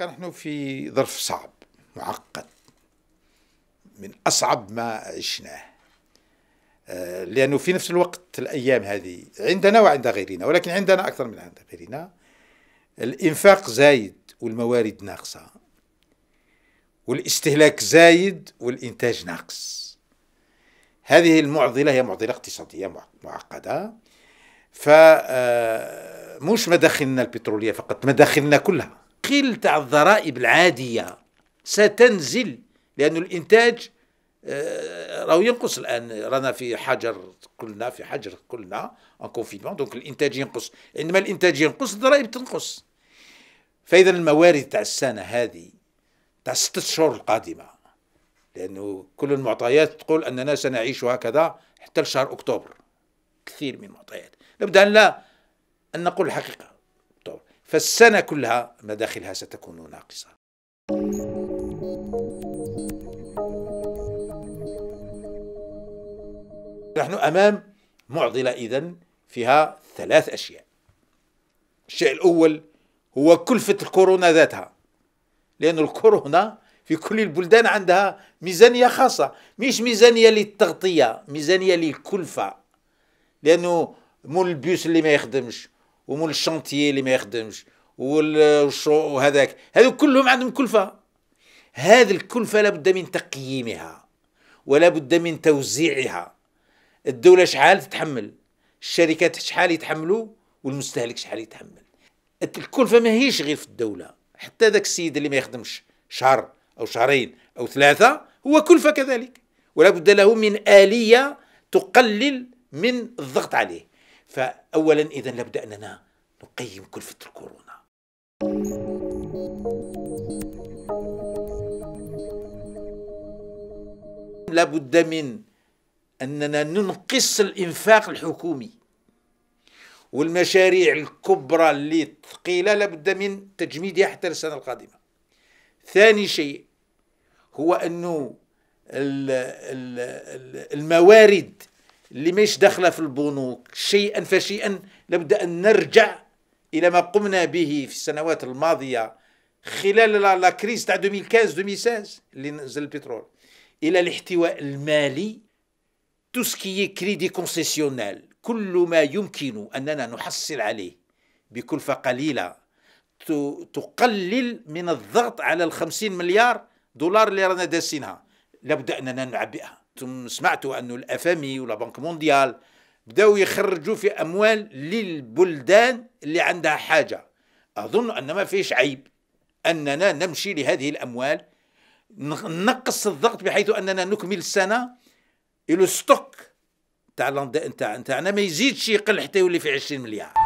نحن في ظرف صعب معقد من أصعب ما عشناه آه، لأنه في نفس الوقت الأيام هذه عندنا وعند غيرنا ولكن عندنا أكثر من عند غيرنا الإنفاق زايد والموارد ناقصة والاستهلاك زايد والإنتاج ناقص هذه المعضلة هي معضلة اقتصادية معقدة فمش آه، مداخلنا البترولية فقط مداخلنا كلها قيل تاع الضرائب العادية ستنزل لأن الإنتاج آه، راهو ينقص الان رانا في حجر كلنا في حجر كلنا ان كونفينمون دونك الانتاج ينقص عندما الانتاج ينقص الضرائب تنقص فاذا الموارد تاع السنه هذه تاع ست شهور القادمه لأنه كل المعطيات تقول أننا سنعيش هكذا حتى لشهر أكتوبر كثير من المعطيات لابد أن لا أن نقول الحقيقة أكتوبر طيب. فالسنة كلها مداخلها ستكون ناقصة نحن أمام معضلة اذا فيها ثلاث أشياء الشيء الأول هو كلفة الكورونا ذاتها لأن الكورونا في كل البلدان عندها ميزانية خاصة مش ميزانية للتغطية ميزانية للكلفة لأنه مول البيوس اللي ما يخدمش ومول الشانتيي اللي ما يخدمش وهذاك هذو كلهم عندهم كلفة هذه الكلفة لابد من تقييمها ولا بد من توزيعها الدولة شحال تتحمل الشركات شحال يتحملوا والمستهلك شحال يتحمل الكلفة ما هيش غير في الدولة حتى ذاك السيد اللي ما يخدمش شهر أو شهرين أو ثلاثة هو كلفة كذلك ولا بد له من آلية تقلل من الضغط عليه فأولا إذا لابد أننا نقيم كلفة الكورونا لابد من أننا ننقص الإنفاق الحكومي والمشاريع الكبرى اللي ثقيلة لابد من تجميدها حتى السنة القادمة ثاني شيء هو انه الموارد اللي مش داخله في البنوك شيئا فشيئا لابد ان نرجع الى ما قمنا به في السنوات الماضيه خلال لا كريز تاع 2015 2016 اللي نزل البترول الى الاحتواء المالي تسكي كريدي كونسيسيونال كل ما يمكن اننا نحصل عليه بكلفه قليله تقلل من الضغط على ال 50 مليار دولار اللي رانا داسينها لابد اننا نعبئها انتم سمعتوا انه الافامي ولا بنك مونديال بداو يخرجوا في اموال للبلدان اللي عندها حاجه اظن ان ما فيش عيب اننا نمشي لهذه الاموال نقص الضغط بحيث اننا نكمل السنه الى ستوك تاع تاعنا ما يزيدش يقل حتى يولي في 20 مليار